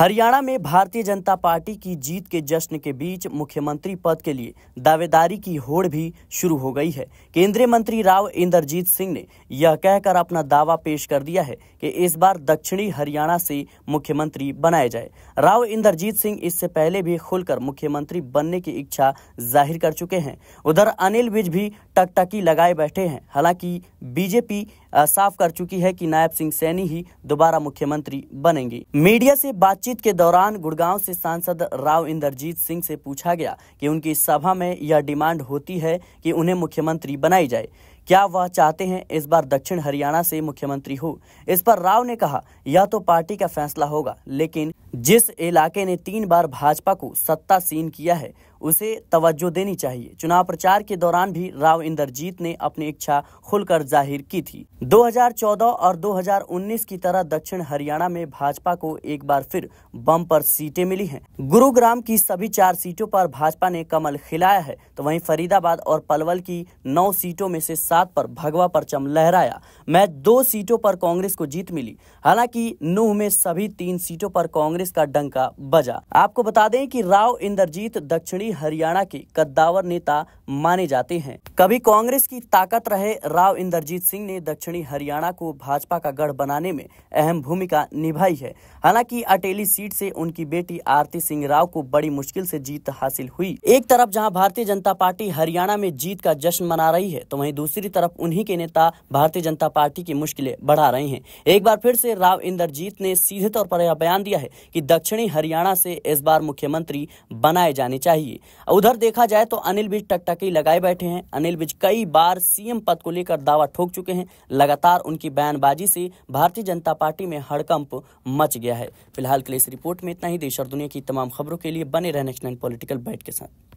हरियाणा में भारतीय जनता पार्टी की जीत के जश्न के बीच मुख्यमंत्री पद के लिए दावेदारी की होड़ भी शुरू हो गई है केंद्रीय मंत्री राव इंद्रजीत सिंह ने यह कहकर अपना दावा पेश कर दिया है कि इस बार दक्षिणी हरियाणा से मुख्यमंत्री बनाए जाए राव इंद्रजीत सिंह इससे पहले भी खुलकर मुख्यमंत्री बनने की इच्छा जाहिर कर चुके हैं उधर अनिल विज भी टकटकी लगाए बैठे हैं हालांकि बीजेपी साफ कर चुकी है कि नायब सिंह सैनी ही दोबारा मुख्यमंत्री बनेंगे मीडिया से बातचीत बातचीत के दौरान गुड़गांव से सांसद राव इंद्रजीत सिंह से पूछा गया कि उनकी सभा में यह डिमांड होती है कि उन्हें मुख्यमंत्री बनाई जाए क्या वह चाहते हैं इस बार दक्षिण हरियाणा से मुख्यमंत्री हो इस पर राव ने कहा यह तो पार्टी का फैसला होगा लेकिन जिस इलाके ने तीन बार भाजपा को सत्ता सीन किया है उसे तवज्जो देनी चाहिए चुनाव प्रचार के दौरान भी राव इंदरजीत ने अपनी इच्छा खुलकर जाहिर की थी 2014 और 2019 की तरह दक्षिण हरियाणा में भाजपा को एक बार फिर बम सीटें मिली हैं गुरुग्राम की सभी चार सीटों पर भाजपा ने कमल खिलाया है तो वहीं फरीदाबाद और पलवल की नौ सीटों में से सात सात पर भगवा परचम लहराया मैं दो सीटों पर कांग्रेस को जीत मिली हालांकि नूह में सभी तीन सीटों पर कांग्रेस का डंका बजा आपको बता दें कि राव इंद्रजीत दक्षिणी हरियाणा के कद्दावर नेता माने जाते हैं कभी कांग्रेस की ताकत रहे राव इंद्रजीत सिंह ने दक्षिणी हरियाणा को भाजपा का गढ़ बनाने में अहम भूमिका निभाई है हालांकि अटेली सीट से उनकी बेटी आरती सिंह राव को बड़ी मुश्किल से जीत हासिल हुई एक तरफ जहां भारतीय जनता पार्टी हरियाणा में जीत का जश्न मना रही है तो वहीं दूसरी तरफ उन्हीं के नेता भारतीय जनता पार्टी की मुश्किलें बढ़ा रहे हैं एक बार फिर से राव इंदरजीत ने सीधे तौर पर यह बयान दिया है कि दक्षिणी हरियाणा से इस बार मुख्यमंत्री बनाए जाने चाहिए उधर देखा जाए तो अनिल विज टकटकी लगाए बैठे हैं अनिल विज कई बार सीएम पद को लेकर दावा ठोक चुके हैं लगातार उनकी बयानबाजी से भारतीय जनता पार्टी में हड़कंप मच गया है फिलहाल के लिए इस रिपोर्ट में इतना ही देश और दुनिया की तमाम खबरों के लिए बने रहे नेशनल पॉलिटिकल बैठ के साथ